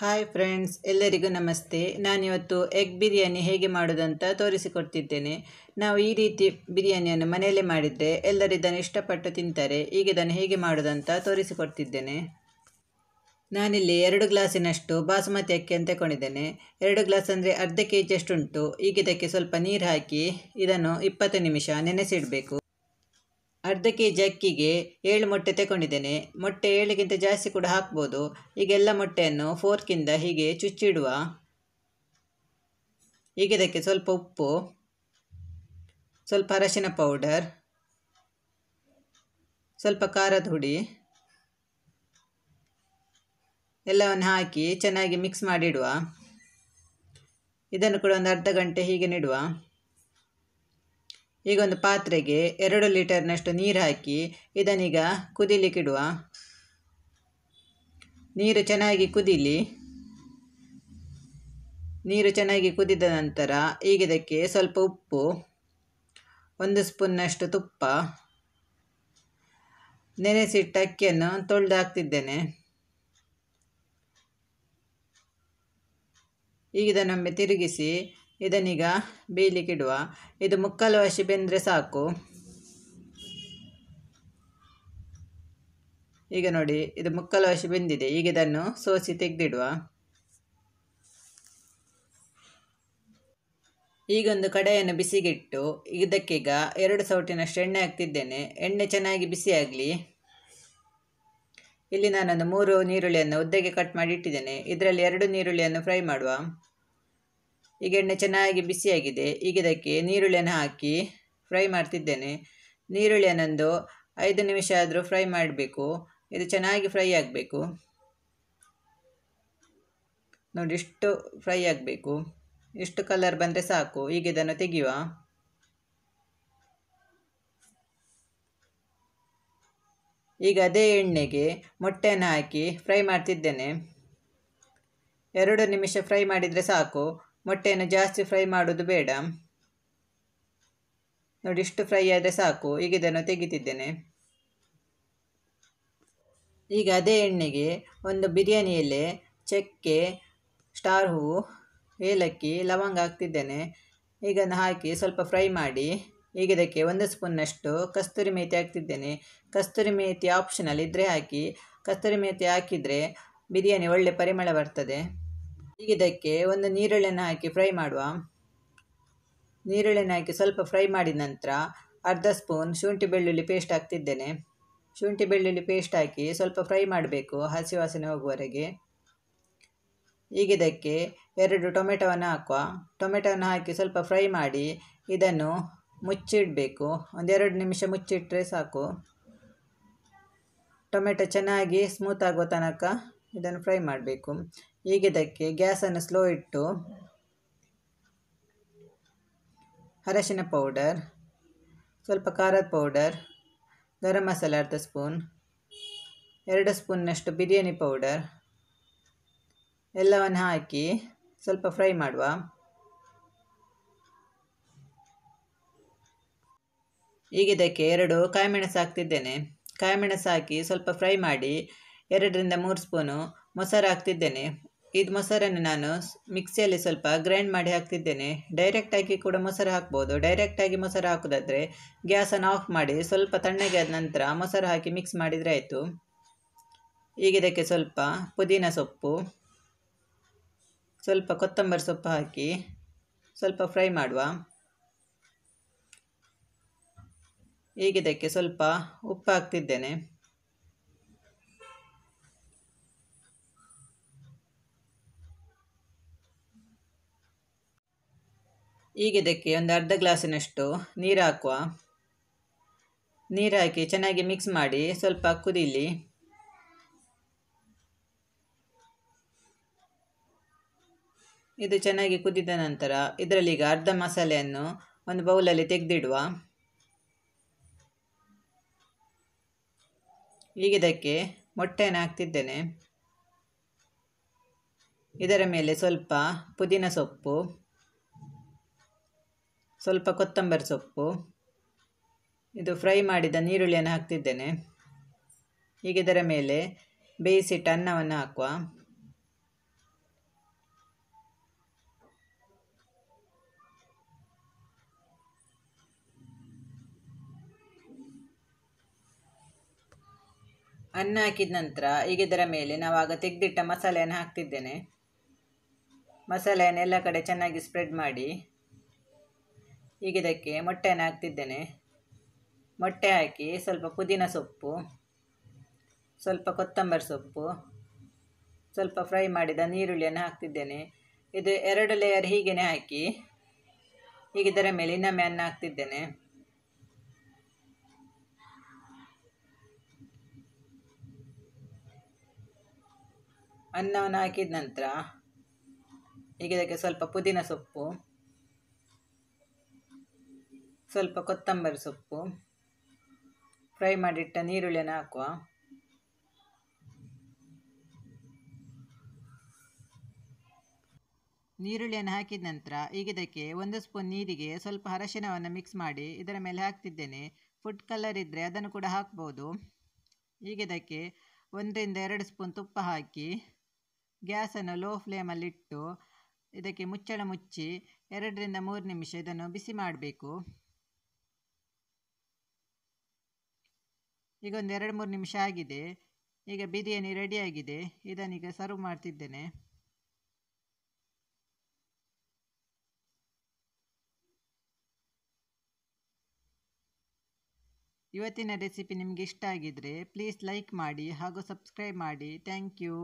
hi friends ಎಲ್ಲರಿಗೂ ನಮಸ್ತೆ ನಾನಿವತ್ತು ಎಗ್ ಬಿರಿಯಾನಿ ಹೇಗೆ ಮಾಡೋದಂತ ತೋರಿಸಿಕೊಡ್ತಿದ್ದೇನೆ ನಾವು ಈ ರೀತಿ ಬಿರಿಯಾನಿಯನ್ನು ಮನೆಯಲ್ಲೇ ಮಾಡಿದರೆ ಎಲ್ಲರೂ ಇದನ್ನು ಇಷ್ಟಪಟ್ಟು ತಿಂತಾರೆ ಈಗ ಇದನ್ನು ಹೇಗೆ ಮಾಡೋದಂತ ತೋರಿಸಿಕೊಡ್ತಿದ್ದೇನೆ ನಾನಿಲ್ಲಿ ಎರಡು ಗ್ಲಾಸಿನಷ್ಟು ಬಾಸುಮತಿ ಅಕ್ಕಿ ಅಂತ ಕೊಂಡಿದ್ದೇನೆ ಎರಡು ಗ್ಲಾಸ್ ಅಂದರೆ ಅರ್ಧ ಕೆ ಜಿಯಷ್ಟುಂಟು ಈಗ ಇದಕ್ಕೆ ಸ್ವಲ್ಪ ನೀರು ಹಾಕಿ ಇದನ್ನು ಇಪ್ಪತ್ತು ನಿಮಿಷ ನೆನೆಸಿಡಬೇಕು ಅರ್ಧ ಕೆ ಜಿ ಅಕ್ಕಿಗೆ ಏಳು ಮೊಟ್ಟೆ ತಗೊಂಡಿದ್ದೇನೆ ಮೊಟ್ಟೆ ಏಳಿಗಿಂತ ಜಾಸ್ತಿ ಕೂಡ ಹಾಕ್ಬೋದು ಈಗ ಎಲ್ಲ ಮೊಟ್ಟೆಯನ್ನು ಫೋರ್ಕಿಂದ ಹೀಗೆ ಚುಚ್ಚಿಡುವ ಈಗ ಇದಕ್ಕೆ ಸ್ವಲ್ಪ ಉಪ್ಪು ಸ್ವಲ್ಪ ಅರಶಿನ ಪೌಡರ್ ಸ್ವಲ್ಪ ಖಾರದ ಹುಡಿ ಎಲ್ಲವನ್ನು ಹಾಕಿ ಚೆನ್ನಾಗಿ ಮಿಕ್ಸ್ ಮಾಡಿಡುವ ಇದನ್ನು ಕೂಡ ಒಂದು ಅರ್ಧ ಗಂಟೆ ಹೀಗೆ ನೀಡುವ ಈಗ ಒಂದು ಪಾತ್ರೆಗೆ ಎರಡು ಲೀಟರ್ನಷ್ಟು ನೀರು ಹಾಕಿ ಇದನ್ನೀಗ ಕುದಿಲಿಕ್ಕಿಡುವ ನೀರು ಚೆನ್ನಾಗಿ ಕುದಿಲಿ ನೀರು ಚೆನ್ನಾಗಿ ಕುದಿದ ನಂತರ ಈಗ ಇದಕ್ಕೆ ಸ್ವಲ್ಪ ಉಪ್ಪು ಒಂದು ಸ್ಪೂನ್ನಷ್ಟು ತುಪ್ಪ ನೆನೆಸಿಟ್ಟ ಅಕ್ಕಿಯನ್ನು ತೊಳೆದು ಹಾಕ್ತಿದ್ದೇನೆ ಈಗ ಇದನ್ನೊಮ್ಮೆ ತಿರುಗಿಸಿ ಇದನ್ನೀಗ ಇಡುವ ಇದು ಮುಕ್ಕಾಲು ವಾಸಿ ಬೆಂದರೆ ಸಾಕು ಈಗ ನೋಡಿ ಇದು ಮುಕ್ಕಾಲು ವಾಸಿ ಬೆಂದಿದೆ ಈಗ ಇದನ್ನು ಸೋಸಿ ತೆಗೆದಿಡುವ ಈಗೊಂದು ಕಡೆಯನ್ನು ಬಿಸಿಗಿಟ್ಟು ಇದಕ್ಕೀಗ ಎರಡು ಸೌಟಿನಷ್ಟು ಎಣ್ಣೆ ಹಾಕ್ತಿದ್ದೇನೆ ಎಣ್ಣೆ ಚೆನ್ನಾಗಿ ಬಿಸಿಯಾಗಲಿ ಇಲ್ಲಿ ನಾನೊಂದು ಮೂರು ನೀರುಳ್ಳಿಯನ್ನು ಉದ್ದಗೆ ಕಟ್ ಮಾಡಿ ಇಟ್ಟಿದ್ದೇನೆ ಇದರಲ್ಲಿ ಎರಡು ನೀರುಳ್ಳಿಯನ್ನು ಫ್ರೈ ಮಾಡುವ ಈಗ ಎಣ್ಣೆ ಚೆನ್ನಾಗಿ ಬಿಸಿಯಾಗಿದೆ ಈಗ ಇದಕ್ಕೆ ನೀರುಳ್ಳಿಯನ್ನು ಹಾಕಿ ಫ್ರೈ ಮಾಡ್ತಿದ್ದೇನೆ ನೀರುಳ್ಳಿಯನ್ನೊಂದು ಐದು ನಿಮಿಷ ಆದರೂ ಫ್ರೈ ಮಾಡಬೇಕು ಇದು ಚೆನ್ನಾಗಿ ಫ್ರೈ ಆಗಬೇಕು ನೋಡಿ ಇಷ್ಟು ಫ್ರೈ ಆಗಬೇಕು ಇಷ್ಟು ಕಲರ್ ಬಂದರೆ ಸಾಕು ಈಗ ಇದನ್ನು ತೆಗೆಯುವ ಈಗ ಅದೇ ಎಣ್ಣೆಗೆ ಮೊಟ್ಟೆಯನ್ನು ಹಾಕಿ ಫ್ರೈ ಮಾಡ್ತಿದ್ದೇನೆ ಎರಡು ನಿಮಿಷ ಫ್ರೈ ಮಾಡಿದರೆ ಸಾಕು ಮೊಟ್ಟೆಯನ್ನು ಜಾಸ್ತಿ ಫ್ರೈ ಮಾಡೋದು ಬೇಡ ನೋಡಿ ಇಷ್ಟು ಫ್ರೈ ಆದರೆ ಸಾಕು ಈಗ ಇದನ್ನು ತೆಗಿತಿದ್ದೇನೆ ಈಗ ಅದೇ ಎಣ್ಣೆಗೆ ಒಂದು ಬಿರಿಯಾನಿ ಎಲೆ ಚಕ್ಕೆ ಸ್ಟಾರ್ ಹೂವು ಏಲಕ್ಕಿ ಲವಂಗ ಹಾಕ್ತಿದ್ದೇನೆ ಈಗನ್ನು ಹಾಕಿ ಸ್ವಲ್ಪ ಫ್ರೈ ಮಾಡಿ ಈಗ ಇದಕ್ಕೆ ಒಂದು ಸ್ಪೂನ್ನಷ್ಟು ಕಸ್ತೂರಿ ಮೇತಿ ಹಾಕ್ತಿದ್ದೇನೆ ಕಸ್ತೂರಿ ಮೇತಿ ಆಪ್ಷನಲ್ ಇದ್ದರೆ ಹಾಕಿ ಕಸ್ತೂರಿ ಮೇತಿ ಹಾಕಿದರೆ ಬಿರಿಯಾನಿ ಒಳ್ಳೆ ಪರಿಮಳ ಬರ್ತದೆ ಈಗ ಇದಕ್ಕೆ ಒಂದು ನೀರುಳ್ಳಿಯನ್ನು ಹಾಕಿ ಫ್ರೈ ಮಾಡುವ ನೀರುಳ್ಳಿಯನ್ನು ಹಾಕಿ ಸ್ವಲ್ಪ ಫ್ರೈ ಮಾಡಿದ ನಂತರ ಅರ್ಧ ಸ್ಪೂನ್ ಶುಂಠಿ ಬೆಳ್ಳುಳ್ಳಿ ಪೇಸ್ಟ್ ಹಾಕ್ತಿದ್ದೇನೆ ಶುಂಠಿ ಬೆಳ್ಳುಳ್ಳಿ ಪೇಸ್ಟ್ ಹಾಕಿ ಸ್ವಲ್ಪ ಫ್ರೈ ಮಾಡಬೇಕು ಹಸಿ ವಾಸನೆ ಹೋಗುವವರೆಗೆ ಈಗ ಇದಕ್ಕೆ ಎರಡು ಟೊಮೆಟೊವನ್ನು ಹಾಕುವ ಟೊಮೆಟೊವನ್ನು ಹಾಕಿ ಸ್ವಲ್ಪ ಫ್ರೈ ಮಾಡಿ ಇದನ್ನು ಮುಚ್ಚಿಡಬೇಕು ಒಂದೆರಡು ನಿಮಿಷ ಮುಚ್ಚಿಟ್ಟರೆ ಸಾಕು ಟೊಮೆಟೊ ಚೆನ್ನಾಗಿ ಸ್ಮೂತ್ ಆಗುವ ತನಕ ಇದನ್ನು ಫ್ರೈ ಮಾಡಬೇಕು ಈಗಿದ್ದಕ್ಕೆ ಗ್ಯಾಸನ್ನು ಸ್ಲೋ ಇಟ್ಟು ಅರಶಿನ ಪೌಡರ್ ಸ್ವಲ್ಪ ಖಾರದ ಪೌಡರ್ ಗರಂ ಮಸಾಲ ಅರ್ಧ ಸ್ಪೂನ್ ಎರಡು ಸ್ಪೂನ್ನಷ್ಟು ಬಿರಿಯಾನಿ ಪೌಡರ್ ಎಲ್ಲವನ್ನು ಹಾಕಿ ಸ್ವಲ್ಪ ಫ್ರೈ ಮಾಡುವ ಇದಕ್ಕೆ ಎರಡು ಕಾಯಿಮೆಣಸು ಹಾಕ್ತಿದ್ದೇನೆ ಕಾಯಿಮೆಣಸು ಹಾಕಿ ಸ್ವಲ್ಪ ಫ್ರೈ ಮಾಡಿ ಎರಡರಿಂದ ಮೂರು ಸ್ಪೂನು ಮೊಸರು ಹಾಕ್ತಿದ್ದೇನೆ ಇದು ಮೊಸರನ್ನು ನಾನು ಮಿಕ್ಸಿಯಲ್ಲಿ ಸ್ವಲ್ಪ ಗ್ರೈಂಡ್ ಮಾಡಿ ಹಾಕ್ತಿದ್ದೇನೆ ಡೈರೆಕ್ಟಾಗಿ ಕೂಡ ಮೊಸರು ಹಾಕ್ಬೋದು ಡೈರೆಕ್ಟಾಗಿ ಮೊಸರು ಹಾಕೋದಾದರೆ ಗ್ಯಾಸನ್ನು ಆಫ್ ಮಾಡಿ ಸ್ವಲ್ಪ ತಣ್ಣಗೆ ಆದ ನಂತರ ಮೊಸರು ಹಾಕಿ ಮಿಕ್ಸ್ ಮಾಡಿದರೆ ಆಯಿತು ಈಗ ಇದಕ್ಕೆ ಸ್ವಲ್ಪ ಪುದೀನ ಸೊಪ್ಪು ಸ್ವಲ್ಪ ಕೊತ್ತಂಬರಿ ಸೊಪ್ಪು ಹಾಕಿ ಸ್ವಲ್ಪ ಫ್ರೈ ಮಾಡುವ ಈಗ ಇದಕ್ಕೆ ಸ್ವಲ್ಪ ಉಪ್ಪು ಹಾಕ್ತಿದ್ದೇನೆ ಈಗ ಇದಕ್ಕೆ ಒಂದು ಅರ್ಧ ಗ್ಲಾಸಿನಷ್ಟು ನೀರು ಹಾಕುವ ನೀರು ಹಾಕಿ ಚೆನ್ನಾಗಿ ಮಿಕ್ಸ್ ಮಾಡಿ ಸ್ವಲ್ಪ ಕುದಿಲಿ ಇದು ಚೆನ್ನಾಗಿ ಕುದಿದ ನಂತರ ಇದರಲ್ಲಿ ಈಗ ಅರ್ಧ ಮಸಾಲೆಯನ್ನು ಒಂದು ಬೌಲಲ್ಲಿ ತೆಗೆದಿಡುವ ಈಗ ಇದಕ್ಕೆ ಮೊಟ್ಟೆಯನ್ನು ಹಾಕ್ತಿದ್ದೇನೆ ಇದರ ಮೇಲೆ ಸ್ವಲ್ಪ ಪುದೀನ ಸೊಪ್ಪು ಸ್ವಲ್ಪ ಕೊತ್ತಂಬರಿ ಸೊಪ್ಪು ಇದು ಫ್ರೈ ಮಾಡಿದ ನೀರುಳ್ಳಿಯನ್ನು ಹಾಕ್ತಿದ್ದೇನೆ ಈಗ ಇದರ ಮೇಲೆ ಬೇಯಿಸಿಟ್ಟ ಅನ್ನವನ್ನು ಹಾಕುವ ಅನ್ನ ಹಾಕಿದ ನಂತರ ಈಗ ಇದರ ಮೇಲೆ ನಾವು ಆಗ ತೆಗೆದಿಟ್ಟ ಮಸಾಲೆಯನ್ನು ಹಾಕ್ತಿದ್ದೇನೆ ಮಸಾಲೆಯನ್ನು ಎಲ್ಲ ಕಡೆ ಚೆನ್ನಾಗಿ ಸ್ಪ್ರೆಡ್ ಮಾಡಿ ಈಗ ಇದಕ್ಕೆ ಮೊಟ್ಟೆಯನ್ನು ಹಾಕ್ತಿದ್ದೇನೆ ಮೊಟ್ಟೆ ಹಾಕಿ ಸ್ವಲ್ಪ ಪುದೀನ ಸೊಪ್ಪು ಸ್ವಲ್ಪ ಕೊತ್ತಂಬರಿ ಸೊಪ್ಪು ಸ್ವಲ್ಪ ಫ್ರೈ ಮಾಡಿದ ನೀರುಳ್ಳಿಯನ್ನು ಹಾಕ್ತಿದ್ದೇನೆ ಇದು ಎರಡು ಲೇಯರ್ ಹೀಗೇನೆ ಹಾಕಿ ಈಗ ಇದರ ಮೇಲೆ ಇನ್ನೊಮ್ಮೆ ಅನ್ನ ಹಾಕ್ತಿದ್ದೇನೆ ಅನ್ನವನ್ನು ಹಾಕಿದ ನಂತರ ಈಗ ಇದಕ್ಕೆ ಸ್ವಲ್ಪ ಪುದೀನ ಸೊಪ್ಪು ಸ್ವಲ್ಪ ಕೊತ್ತಂಬರಿ ಸೊಪ್ಪು ಫ್ರೈ ಮಾಡಿಟ್ಟ ನೀರುಳ್ಳಿಯನ್ನು ಹಾಕುವ ನೀರುಳ್ಳಿಯನ್ನು ಹಾಕಿದ ನಂತರ ಈಗ ಇದಕ್ಕೆ ಒಂದು ಸ್ಪೂನ್ ನೀರಿಗೆ ಸ್ವಲ್ಪ ಅರಶಿನವನ್ನು ಮಿಕ್ಸ್ ಮಾಡಿ ಇದರ ಮೇಲೆ ಹಾಕ್ತಿದ್ದೇನೆ ಫುಡ್ ಕಲರ್ ಇದ್ದರೆ ಅದನ್ನು ಕೂಡ ಹಾಕ್ಬೋದು ಈಗ ಇದಕ್ಕೆ ಒಂದರಿಂದ ಎರಡು ಸ್ಪೂನ್ ತುಪ್ಪ ಹಾಕಿ ಗ್ಯಾಸನ್ನು ಲೋ ಫ್ಲೇಮಲ್ಲಿಟ್ಟು ಇದಕ್ಕೆ ಮುಚ್ಚಳ ಮುಚ್ಚಿ ಎರಡರಿಂದ ಮೂರು ನಿಮಿಷ ಇದನ್ನು ಬಿಸಿ ಮಾಡಬೇಕು ಈಗ ಒಂದು ಎರಡು ಮೂರು ನಿಮಿಷ ಆಗಿದೆ ಈಗ ಬಿರಿಯಾನಿ ರೆಡಿಯಾಗಿದೆ ಇದನ್ನೀಗ ಸರ್ವ್ ಮಾಡ್ತಿದ್ದೇನೆ ಇವತ್ತಿನ ರೆಸಿಪಿ ನಿಮಗೆ ಇಷ್ಟ ಆಗಿದ್ರೆ ಪ್ಲೀಸ್ ಲೈಕ್ ಮಾಡಿ ಹಾಗೂ ಸಬ್ಸ್ಕ್ರೈಬ್ ಮಾಡಿ ಥ್ಯಾಂಕ್ ಯು